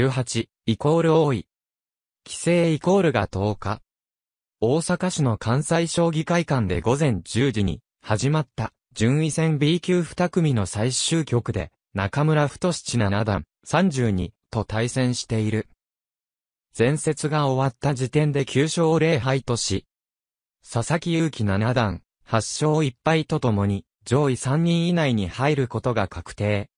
18、イコール多い。規制イコールが10日。大阪市の関西将棋会館で午前10時に始まった順位戦 B 級2組の最終局で中村太七七段32と対戦している。前節が終わった時点で9勝0敗とし、佐々木祐希七段8勝1敗とともに上位3人以内に入ることが確定。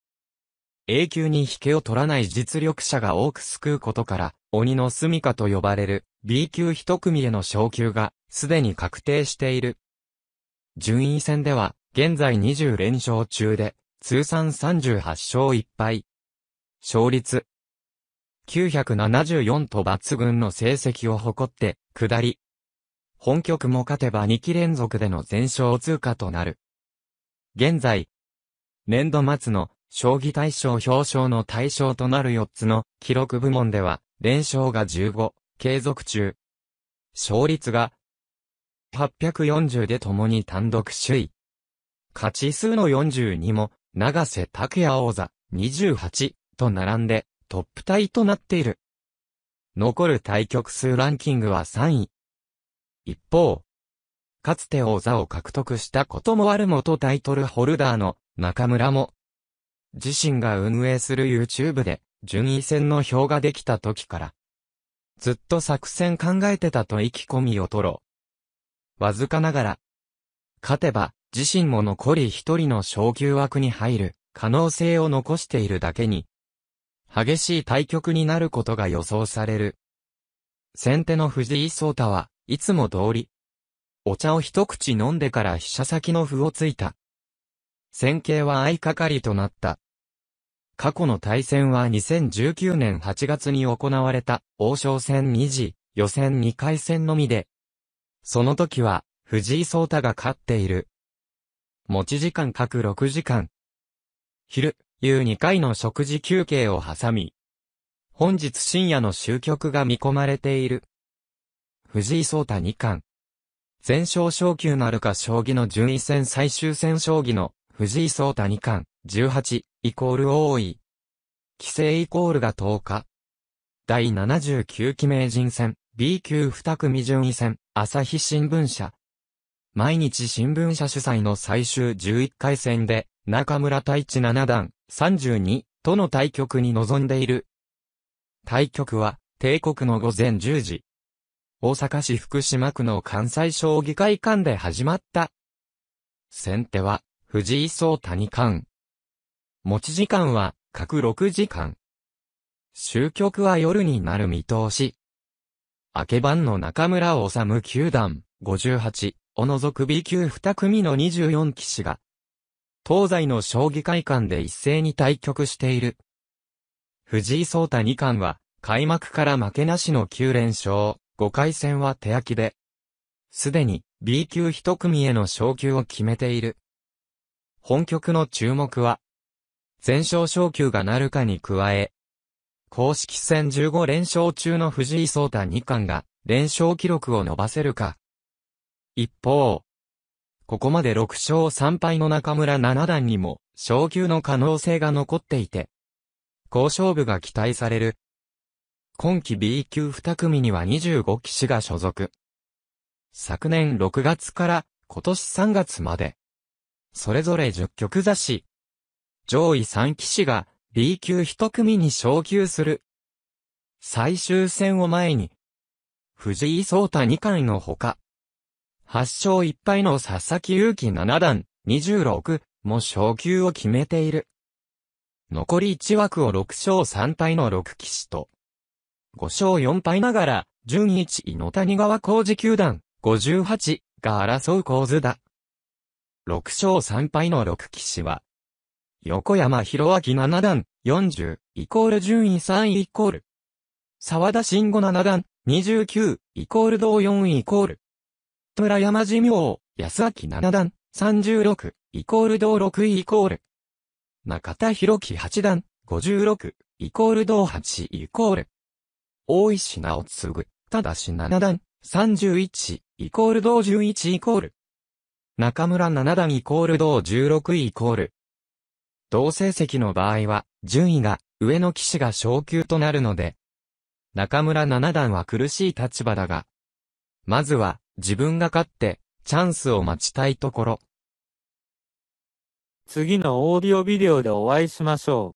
永久に引けを取らない実力者が多く救うことから、鬼の住処と呼ばれる B 級一組への昇級がすでに確定している。順位戦では、現在20連勝中で、通算38勝1敗。勝率974と抜群の成績を誇って、下り。本局も勝てば2期連続での全勝通過となる。現在、年度末の将棋大賞表彰の対象となる4つの記録部門では、連勝が15、継続中。勝率が840で共に単独首位。勝ち数の42も、長瀬拓也王座28と並んでトップタイとなっている。残る対局数ランキングは3位。一方、かつて王座を獲得したこともある元タイトルホルダーの中村も自身が運営する YouTube で、順位戦の表ができた時から。ずっと作戦考えてたと意気込みを取ろう。わずかながら。勝てば、自身も残り一人の昇級枠に入る、可能性を残しているだけに、激しい対局になることが予想される。先手の藤井聡太は、いつも通り、お茶を一口飲んでから飛車先の歩をついた、戦型は相掛かりとなった。過去の対戦は2019年8月に行われた王将戦2次予選2回戦のみで、その時は藤井聡太が勝っている。持ち時間各6時間。昼、夕2回の食事休憩を挟み、本日深夜の終局が見込まれている。藤井聡太2冠。全勝昇級なるか将棋の順位戦最終戦将棋の藤井聡太二冠、18、イコール多い。規制イコールが10日。第79期名人戦、B 級二組順位戦、朝日新聞社。毎日新聞社主催の最終11回戦で、中村太一七段、32、との対局に臨んでいる。対局は、帝国の午前10時。大阪市福島区の関西将棋会館で始まった。先手は、藤井聡太二冠。持ち時間は、各6時間。終局は夜になる見通し。明け番の中村治九段、58、を除く B 級2組の24騎士が、東西の将棋会館で一斉に対局している。藤井聡太二冠は、開幕から負けなしの9連勝、5回戦は手焼きで、すでに B 級1組への昇級を決めている。本局の注目は、全勝昇級がなるかに加え、公式戦15連勝中の藤井聡太二冠が、連勝記録を伸ばせるか。一方、ここまで6勝3敗の中村七段にも、昇級の可能性が残っていて、好勝負が期待される。今季 B 級2組には25騎士が所属。昨年6月から今年3月まで、それぞれ10曲雑誌。上位3騎士が B 級1組に昇級する。最終戦を前に、藤井聡太2冠のほか、8勝1敗の佐々木勇樹7段26も昇級を決めている。残り1枠を6勝3敗の6騎士と、5勝4敗ながら、順位1位の谷川浩二球団58が争う構図だ。6勝3敗の6騎士は、横山博明七段、40、イコール順位3位イコール。沢田慎吾七段、29、イコール同4位イコール。村山寿明、安明七段、36、イコール同6位イコール。中田博樹八段、56、イコール同8イコール。大石直次、ただし七段、31、イコール同11イコール。中村七段イコール同16位イコール。同成績の場合は、順位が、上の騎士が昇級となるので、中村七段は苦しい立場だが、まずは、自分が勝って、チャンスを待ちたいところ。次のオーディオビデオでお会いしましょう。